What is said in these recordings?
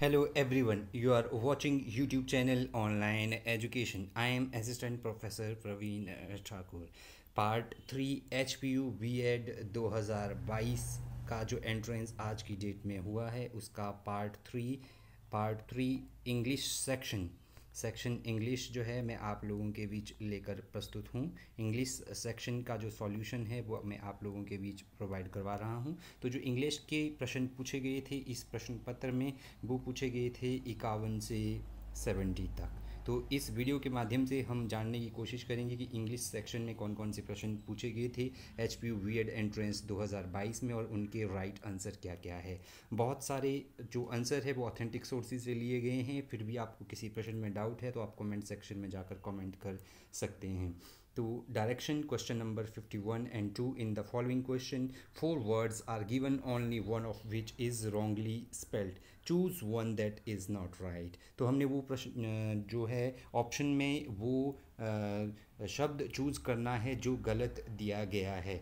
hello everyone you are watching YouTube channel online education I am assistant professor Praveen Thakur part three H P U B Ed दो हज़ार बाईस का जो entrance आज की डेट में हुआ है उसका part three part three English section section English जो है मैं आप लोगों के बीच लेकर प्रस्तुत हूँ इंग्लिश सेक्शन का जो सॉल्यूशन है वो मैं आप लोगों के बीच प्रोवाइड करवा रहा हूँ तो जो इंग्लिश के प्रश्न पूछे गए थे इस प्रश्न पत्र में वो पूछे गए थे इक्यावन से सेवेंटी तक तो इस वीडियो के माध्यम से हम जानने की कोशिश करेंगे कि इंग्लिश सेक्शन में कौन कौन से प्रश्न पूछे गए थे एच पी यू एंट्रेंस 2022 में और उनके राइट आंसर क्या क्या है बहुत सारे जो आंसर है वो ऑथेंटिक सोर्सेज से लिए गए हैं फिर भी आपको किसी प्रश्न में डाउट है तो आप कमेंट सेक्शन में जाकर कॉमेंट कर सकते हैं to direction question number 51 and 2 in the following question four words are given only one of which is wrongly spelled choose one that is not right तो हमने वो प्रश्न जो है ऑप्शन में वो शब्द चूज करना है जो गलत दिया गया है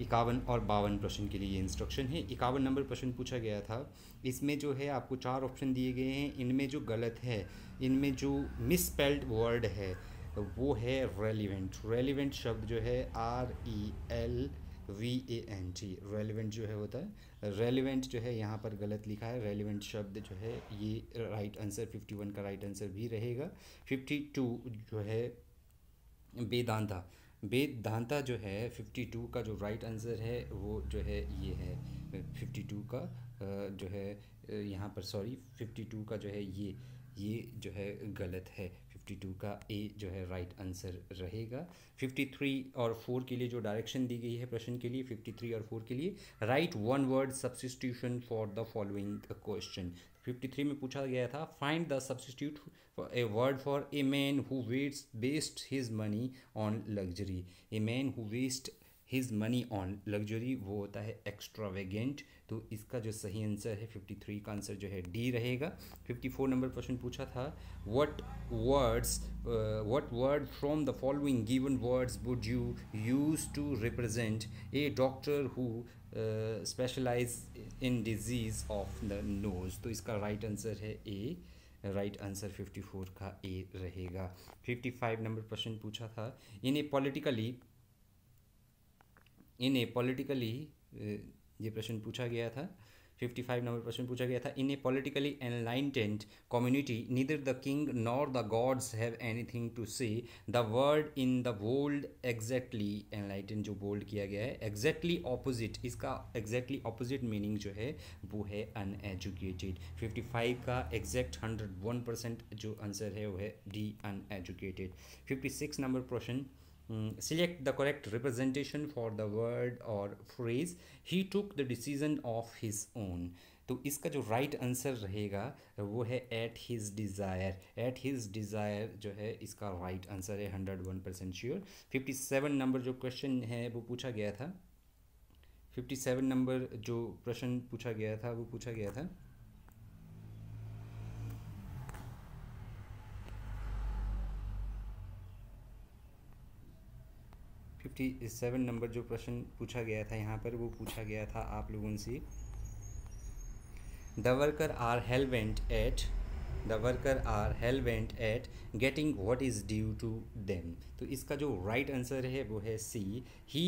इक्यावन और बावन प्रश्न के लिए इंस्ट्रक्शन है इक्यावन नंबर प्रश्न पूछा गया था इसमें जो है आपको चार ऑप्शन दिए गए हैं इनमें जो गलत है इनमें जो मिसस्पेल्ड वर्ड है तो वो है रेलिवेंट रेलिवेंट शब्द जो है R E L V A N T relevant जो है होता है रेलिवेंट जो है यहाँ पर गलत लिखा है रेलिवेंट शब्द जो है ये राइट आंसर फिफ्टी वन का राइट आंसर भी रहेगा फिफ्टी टू जो है बेदांता वेदांता जो है फिफ्टी टू का जो राइट आंसर है वो जो है ये है फिफ्टी टू का जो है यहाँ पर सॉरी फिफ्टी टू का जो है ये ये जो है गलत है 52 का ए जो है राइट right आंसर रहेगा 53 और 4 के लिए जो डायरेक्शन दी गई है प्रश्न के लिए 53 और 4 के लिए right one word substitution for the following question 53 में पूछा गया था find the substitute a word for a man who waste waste his money on luxury a man who waste his money on luxury वो होता है extravagant तो इसका जो सही आंसर है फिफ्टी थ्री का आंसर जो है डी रहेगा फिफ्टी फोर नंबर क्वेश्चन पूछा था what words what word from the following given words would you use to represent a doctor who specialize in disease of the nose तो इसका right right answer है ए right answer 54 का ए रहेगा 55 number question पूछा था in a politically in a politically ये प्रश्न पूछा गया था 55 नंबर प्रश्न पूछा गया था in a politically enlightened community neither the king nor the gods have anything to say the word in the world exactly enlightened जो बोल्ड किया गया है एग्जैक्टली ऑपोजिट इसका एग्जैक्टली ऑपोजिट मीनिंग जो है वो है अनएजुकेटेड 55 का एग्जैक्ट 101 परसेंट जो आंसर है वो है डी अनएजुकेटेड 56 नंबर प्रश्न Hmm, select the correct representation for the word or phrase he took the decision of his own तो इसका जो राइट right आंसर रहेगा वो है at his desire at his desire जो है इसका राइट right आंसर है hundred one percent sure fifty seven number जो क्वेश्चन है वो पूछा गया था फिफ्टी सेवन नंबर जो प्रश्न पूछा गया था वो पूछा गया था फिफ्टी सेवन नंबर जो प्रश्न पूछा गया था यहाँ पर वो पूछा गया था आप लोगों से the worker are hellbent at the worker are hellbent at getting what is due to them तो इसका जो राइट right आंसर है वो है C he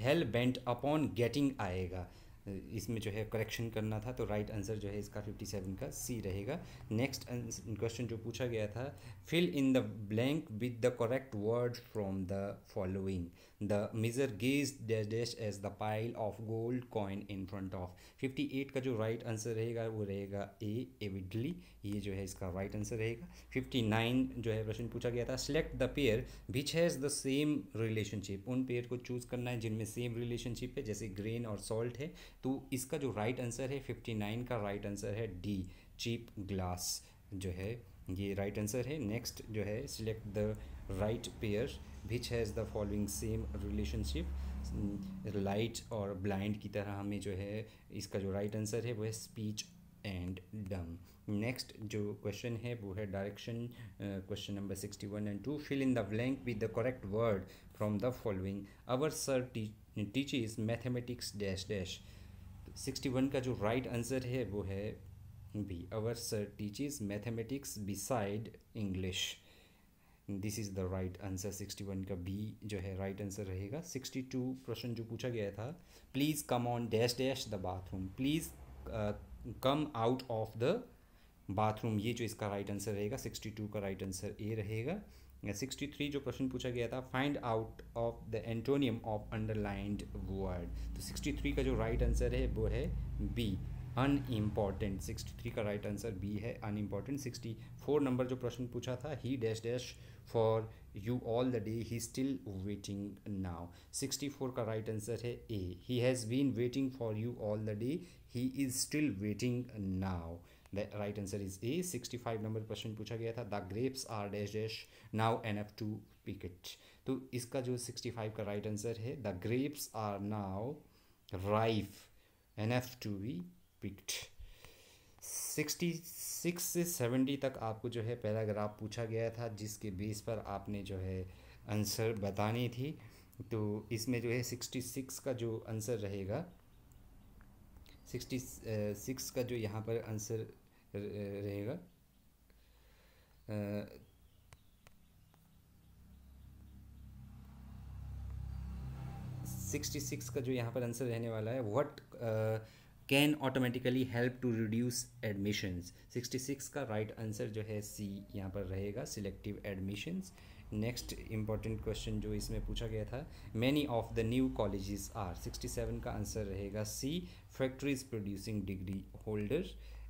hellbent upon getting आएगा इसमें जो है करेक्शन करना था तो राइट आंसर जो है इसका 57 का सी रहेगा नेक्स्ट क्वेश्चन जो पूछा गया था fill in the blank with the correct word from the following the miser gaze dash as the pile of gold coin in front of 58 का जो राइट आंसर रहेगा वो रहेगा ए एविडली ये जो है इसका राइट आंसर रहेगा 59 जो है प्रश्न पूछा गया था select the pair which has the same relationship उन पेयर को चूज़ करना है जिनमें सेम रिलेशनशिप है जैसे ग्रेन और सॉल्ट है तो इसका जो राइट आंसर है फिफ्टी नाइन का राइट आंसर है डी चीप ग्लास जो है ये राइट आंसर है नेक्स्ट जो है select the right pair which has the following same relationship light और ब्लाइंड की तरह हमें जो है इसका जो राइट right आंसर है वो है स्पीच एंड डम नेक्स्ट जो क्वेश्चन है वो है direction question number sixty one and two fill in the blank with the correct word from the following our sir teaches mathematics dash dash sixty one का जो right right answer है वो है B our sir teaches mathematics beside English this is the right answer sixty one का B जो है right right answer रहेगा sixty to प्रश्न जो पूछा गया था please come on dash dash the bathroom please come out of the bathroom ये जो इसका राइट right आंसर रहेगा सिक्सटी टू का राइट आंसर ए रहेगा सिक्सटी थ्री जो प्रश्न पूछा गया था find out of the antonym of underlined word तो सिक्सटी थ्री का जो राइट right आंसर है वो है बी अनइम्पॉर्टेंट सिक्सटी थ्री का राइट आंसर बी है अनइम्पॉर्टेंट सिक्सटी फोर नंबर जो प्रश्न पूछा था he dash dash for you all the day he still waiting now sixty four का राइट right आंसर है A he has been waiting for you all the day he is still waiting now right answer is A sixty five number question पूछा गया था the grapes are dash dash now enough to picked तो इसका जो sixty five का right answer है the grapes are now ripe enough to be picked sixty six से seventy तक आपको जो है पैराग्राफ पूछा गया था जिसके बेस पर आपने जो है आंसर बतानी थी तो इसमें जो है सिक्सटी सिक्स का जो आंसर रहेगा सिक्सटी सिक्स का जो यहाँ पर आंसर रहेगा सिक्सटी सिक्स का जो यहाँ पर आंसर रहने वाला है what can automatically help to reduce admission sixty six का राइट right आंसर जो है सी यहाँ पर रहेगा selective admission next important question जो इसमें पूछा गया था many of the new colleges are sixty seven का आंसर रहेगा C factories producing degree holder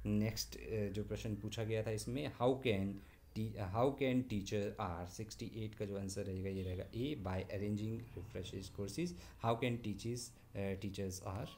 next uh, जो प्रश्न पूछा गया था इसमें how can T how can teacher are sixty eight का जो आंसर रहेगा ये रहेगा A by arranging refresh courses how can teaches teachers are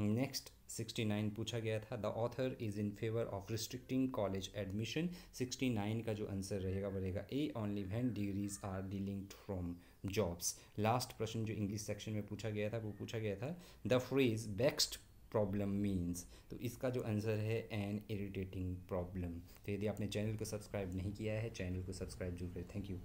next sixty nine पूछा गया था the author is in favour of restricting college admission sixty nine का जो आंसर रहेगा वो रहेगा A only when degrees are dealing from jobs last प्रश्न जो इंग्लिश सेक्शन में पूछा गया था वो पूछा गया था the phrase best problem means तो इसका जो आंसर है एन इरिटेटिंग प्रॉब्लम तो यदि आपने चैनल को सब्सक्राइब नहीं किया है चैनल को सब्सक्राइब जरूर करें थैंक यू